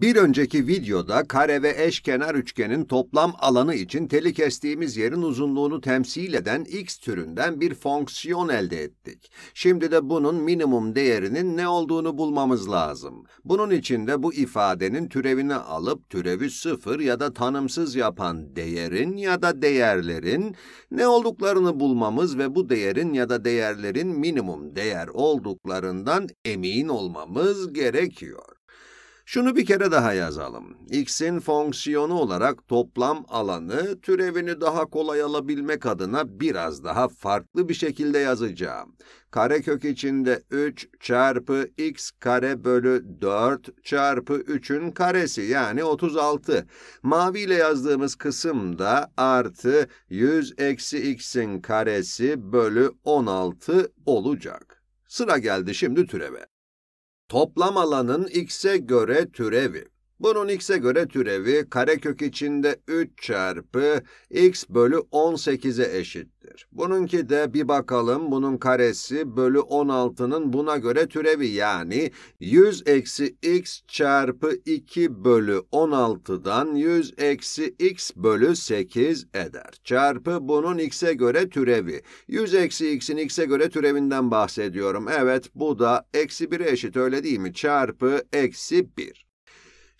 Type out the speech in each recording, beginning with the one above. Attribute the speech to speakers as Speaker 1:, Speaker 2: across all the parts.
Speaker 1: Bir önceki videoda kare ve eşkenar üçgenin toplam alanı için teli kestiğimiz yerin uzunluğunu temsil eden x türünden bir fonksiyon elde ettik. Şimdi de bunun minimum değerinin ne olduğunu bulmamız lazım. Bunun için de bu ifadenin türevini alıp türevi sıfır ya da tanımsız yapan değerin ya da değerlerin ne olduklarını bulmamız ve bu değerin ya da değerlerin minimum değer olduklarından emin olmamız gerekiyor. Şunu bir kere daha yazalım. X'in fonksiyonu olarak toplam alanı türevini daha kolay alabilmek adına biraz daha farklı bir şekilde yazacağım. Karekök içinde 3 çarpı x kare bölü 4 çarpı 3'ün karesi yani 36. Mavi ile yazdığımız kısım da artı 100 eksi x'in karesi bölü 16 olacak. Sıra geldi şimdi türeve toplam alanın x'e göre türevi. Bunun x'e göre türevi karekök içinde 3 çarpı x bölü 18'e eşittir. Bununki de bir bakalım bunun karesi bölü 16'nın buna göre türevi yani 100 eksi x çarpı 2 bölü 16'dan 100 eksi x bölü 8 eder. Çarpı bunun x'e göre türevi. 100 eksi x'in x'e göre türevinden bahsediyorum. Evet bu da eksi 1'e eşit öyle değil mi? Çarpı eksi 1.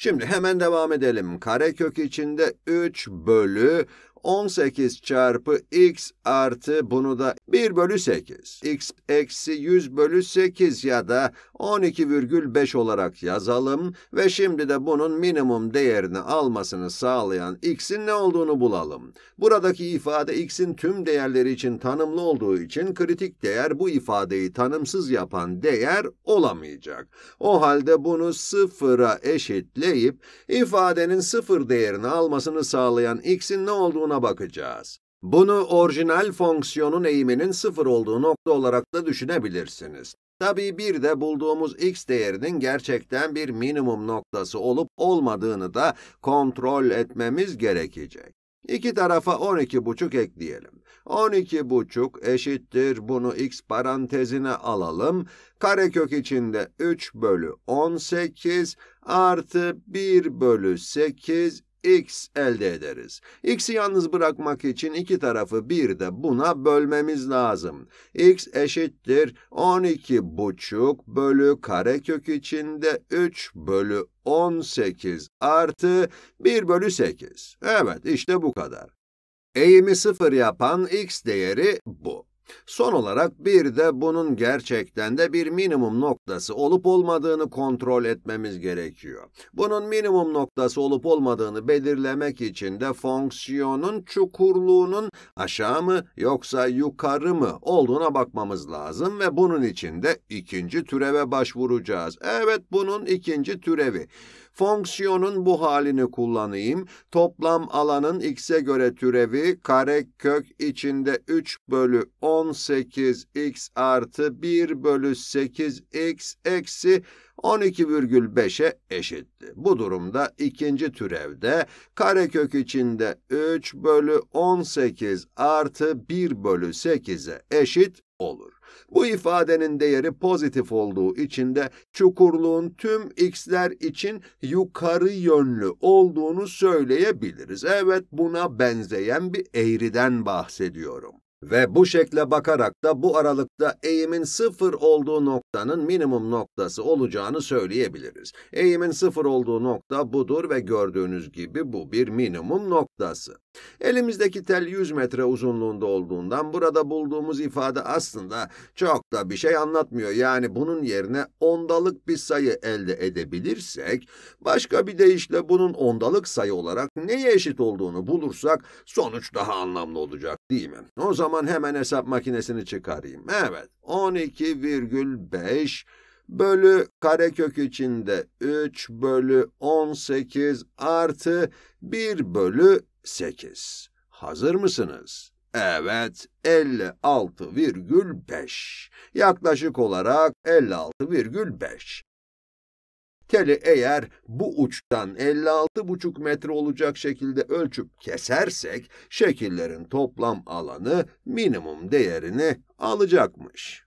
Speaker 1: Şimdi hemen devam edelim. Karekök içinde 3 bölü 18 çarpı x artı bunu da 1 bölü 8. x eksi 100 bölü 8 ya da 12,5 olarak yazalım ve şimdi de bunun minimum değerini almasını sağlayan x'in ne olduğunu bulalım. Buradaki ifade x'in tüm değerleri için tanımlı olduğu için kritik değer bu ifadeyi tanımsız yapan değer olamayacak. O halde bunu sıfıra eşitleyip ifadenin sıfır değerini almasını sağlayan x'in ne olduğunu durumuna bakacağız. Bunu orijinal fonksiyonun eğiminin sıfır olduğu nokta olarak da düşünebilirsiniz. Tabii bir de bulduğumuz x değerinin gerçekten bir minimum noktası olup olmadığını da kontrol etmemiz gerekecek. İki tarafa 12,5 ekleyelim. 12,5 eşittir, bunu x parantezine alalım. Karekök içinde 3 bölü 18 artı 1 bölü 8 x elde ederiz. x'i yalnız bırakmak için iki tarafı bir de buna bölmemiz lazım. x eşittir 12 buçuk bölü karekök içinde 3 bölü 18 artı 1 bölü 8. Evet işte bu kadar. Eğimi sıfır yapan x değeri bu. Son olarak bir de bunun gerçekten de bir minimum noktası olup olmadığını kontrol etmemiz gerekiyor. Bunun minimum noktası olup olmadığını belirlemek için de fonksiyonun çukurluğunun aşağı mı yoksa yukarı mı olduğuna bakmamız lazım ve bunun için de ikinci türeve başvuracağız. Evet bunun ikinci türevi fonksiyonun bu halini kullanayım. Toplam alanın x'e göre türevi kare kök içinde 3 bölü 18 x artı 1 bölü 8 x eksi 12,5'e eşitti. Bu durumda ikinci türevde karekök içinde 3 bölü 18 artı 1 bölü 8'e eşit olur. Bu ifadenin değeri pozitif olduğu için de çukurluğun tüm x'ler için yukarı yönlü olduğunu söyleyebiliriz. Evet buna benzeyen bir eğriden bahsediyorum. Ve bu şekle bakarak da bu aralıkta eğimin sıfır olduğu noktanın minimum noktası olacağını söyleyebiliriz. Eğimin sıfır olduğu nokta budur ve gördüğünüz gibi bu bir minimum nokta kıtası. Elimizdeki tel 100 metre uzunluğunda olduğundan burada bulduğumuz ifade aslında çok da bir şey anlatmıyor. Yani bunun yerine ondalık bir sayı elde edebilirsek, başka bir deyişle bunun ondalık sayı olarak neye eşit olduğunu bulursak sonuç daha anlamlı olacak değil mi? O zaman hemen hesap makinesini çıkarayım. Evet, 12,5 bölü karekök içinde 3 bölü 18 artı 1 bölü 8. Hazır mısınız? Evet, 56,5. Yaklaşık olarak 56,5. Teli eğer bu uçtan 56,5 metre olacak şekilde ölçüp kesersek şekillerin toplam alanı minimum değerini alacakmış.